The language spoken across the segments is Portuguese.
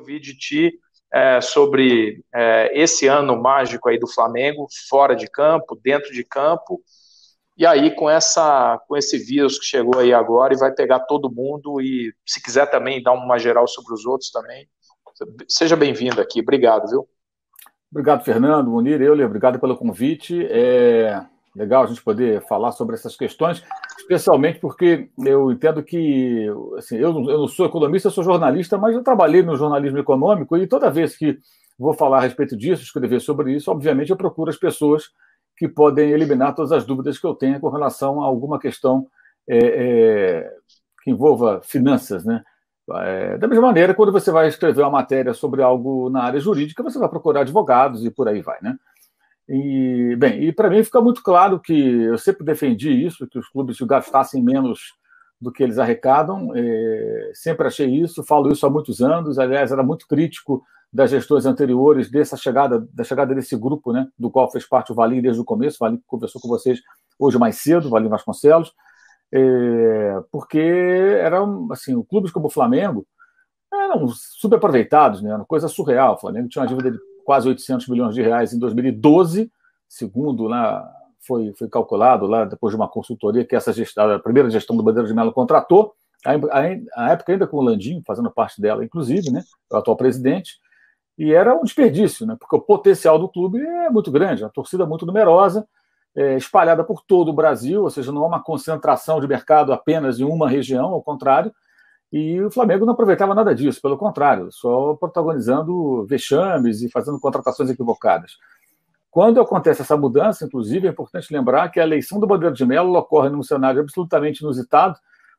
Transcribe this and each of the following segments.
ouvir de ti é, sobre é, esse ano mágico aí do Flamengo, fora de campo, dentro de campo, e aí com essa, com esse vírus que chegou aí agora e vai pegar todo mundo e se quiser também dar uma geral sobre os outros também, seja bem-vindo aqui, obrigado, viu? Obrigado, Fernando, Munir, Euler, obrigado pelo convite. É legal a gente poder falar sobre essas questões. Especialmente porque eu entendo que, assim, eu, eu não sou economista, eu sou jornalista, mas eu trabalhei no jornalismo econômico e toda vez que vou falar a respeito disso, escrever sobre isso, obviamente eu procuro as pessoas que podem eliminar todas as dúvidas que eu tenha com relação a alguma questão é, é, que envolva finanças, né? É, da mesma maneira, quando você vai escrever uma matéria sobre algo na área jurídica, você vai procurar advogados e por aí vai, né? E, bem, e para mim fica muito claro que eu sempre defendi isso, que os clubes gastassem menos do que eles arrecadam, é, sempre achei isso, falo isso há muitos anos, aliás, era muito crítico das gestões anteriores, dessa chegada, da chegada desse grupo, né, do qual fez parte o Valim desde o começo, o Valim conversou com vocês hoje mais cedo, o Valim Vasconcelos, é, porque eram, assim, clubes como o Flamengo eram aproveitados né, era uma coisa surreal, o Flamengo tinha uma dívida de quase 800 milhões de reais em 2012, segundo lá foi, foi calculado lá depois de uma consultoria que essa gestão, a primeira gestão do Bandeira de Melo contratou, a, a, a, época ainda com o Landim fazendo parte dela, inclusive, né, o atual presidente, e era um desperdício, né, porque o potencial do clube é muito grande, a torcida é muito numerosa, é, espalhada por todo o Brasil, ou seja, não há uma concentração de mercado apenas em uma região, ao contrário, e o Flamengo não aproveitava nada disso, pelo contrário, só protagonizando vexames e fazendo contratações equivocadas. Quando acontece essa mudança, inclusive, é importante lembrar que a eleição do Bandeira de Mello ocorre num cenário absolutamente inusitado,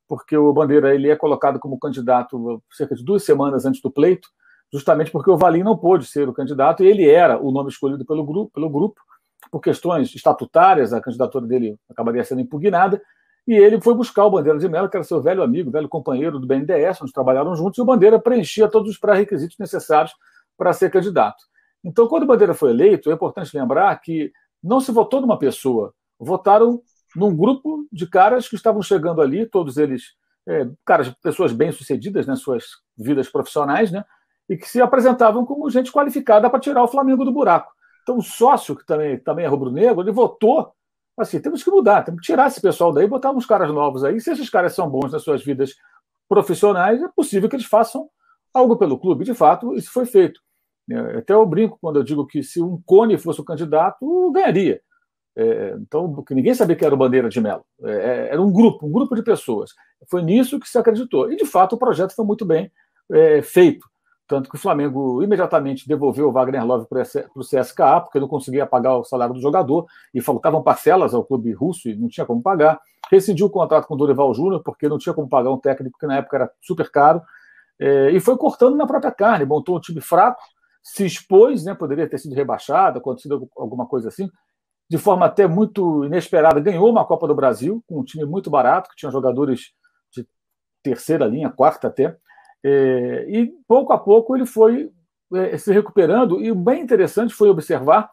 porque o Bandeira ele é colocado como candidato cerca de duas semanas antes do pleito, justamente porque o Valim não pôde ser o candidato e ele era o nome escolhido pelo grupo, pelo grupo. Por questões estatutárias, a candidatura dele acabaria sendo impugnada, e ele foi buscar o Bandeira de Mello, que era seu velho amigo, velho companheiro do BNDES, onde trabalharam juntos, e o Bandeira preenchia todos os pré-requisitos necessários para ser candidato. Então, quando o Bandeira foi eleito, é importante lembrar que não se votou numa pessoa, votaram num grupo de caras que estavam chegando ali, todos eles, é, caras, pessoas bem-sucedidas nas né, suas vidas profissionais, né, e que se apresentavam como gente qualificada para tirar o Flamengo do buraco. Então, o sócio, que também, também é rubro-negro, ele votou assim, temos que mudar, temos que tirar esse pessoal daí, botar uns caras novos aí. Se esses caras são bons nas suas vidas profissionais, é possível que eles façam algo pelo clube. De fato, isso foi feito. É, até eu brinco quando eu digo que se um Cone fosse o candidato, ganharia. É, então, porque ninguém sabia que era o Bandeira de Melo. É, é, era um grupo, um grupo de pessoas. Foi nisso que se acreditou. E, de fato, o projeto foi muito bem é, feito. Tanto que o Flamengo imediatamente devolveu o Wagner Love para o CSKA, porque não conseguia pagar o salário do jogador e faltavam parcelas ao clube russo e não tinha como pagar. Rescindiu o contrato com o Dorival Júnior, porque não tinha como pagar um técnico que na época era super caro. É, e foi cortando na própria carne, montou um time fraco, se expôs, né, poderia ter sido rebaixado, acontecido alguma coisa assim. De forma até muito inesperada, ganhou uma Copa do Brasil com um time muito barato, que tinha jogadores de terceira linha, quarta até é, e pouco a pouco ele foi é, se recuperando, e o bem interessante foi observar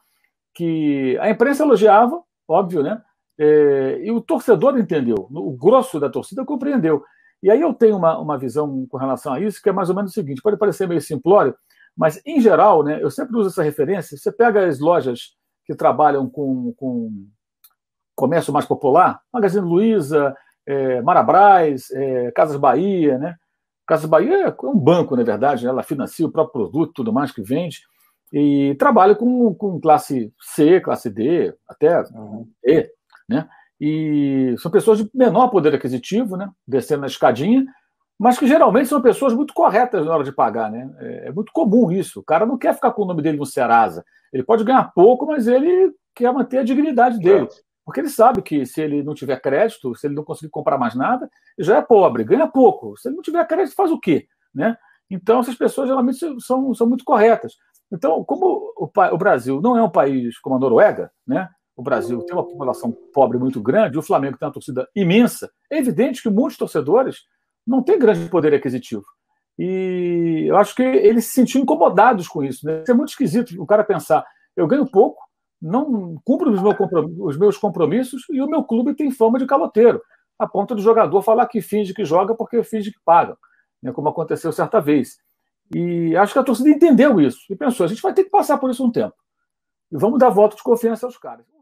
que a imprensa elogiava, óbvio, né? É, e o torcedor entendeu, o grosso da torcida compreendeu. E aí eu tenho uma, uma visão com relação a isso, que é mais ou menos o seguinte: pode parecer meio simplório, mas em geral, né, eu sempre uso essa referência. Você pega as lojas que trabalham com, com comércio mais popular, Magazine Luiza, é, Marabras, é, Casas Bahia, né? Casa Bahia é um banco, na verdade, né? ela financia o próprio produto, tudo mais que vende, e trabalha com, com classe C, classe D, até uhum. E, né? E são pessoas de menor poder aquisitivo, né? Descendo na escadinha, mas que geralmente são pessoas muito corretas na hora de pagar, né? É, é muito comum isso. O cara não quer ficar com o nome dele no Serasa. Ele pode ganhar pouco, mas ele quer manter a dignidade dele. Porque ele sabe que se ele não tiver crédito, se ele não conseguir comprar mais nada, já é pobre, ganha pouco. Se ele não tiver crédito, faz o quê? Né? Então, essas pessoas geralmente são, são muito corretas. Então, como o, o Brasil não é um país como a Noruega, né? o Brasil tem uma população pobre muito grande, o Flamengo tem uma torcida imensa, é evidente que muitos torcedores não têm grande poder aquisitivo. E eu acho que eles se sentiam incomodados com isso. Né? Isso é muito esquisito o cara pensar, eu ganho pouco, não cumpro os meus compromissos e o meu clube tem fama de caloteiro, a ponto do jogador falar que finge que joga porque finge que paga, né, como aconteceu certa vez. E acho que a torcida entendeu isso e pensou: a gente vai ter que passar por isso um tempo. E vamos dar voto de confiança aos caras.